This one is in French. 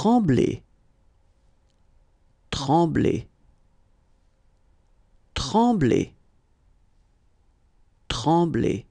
trembler, trembler, trembler, trembler.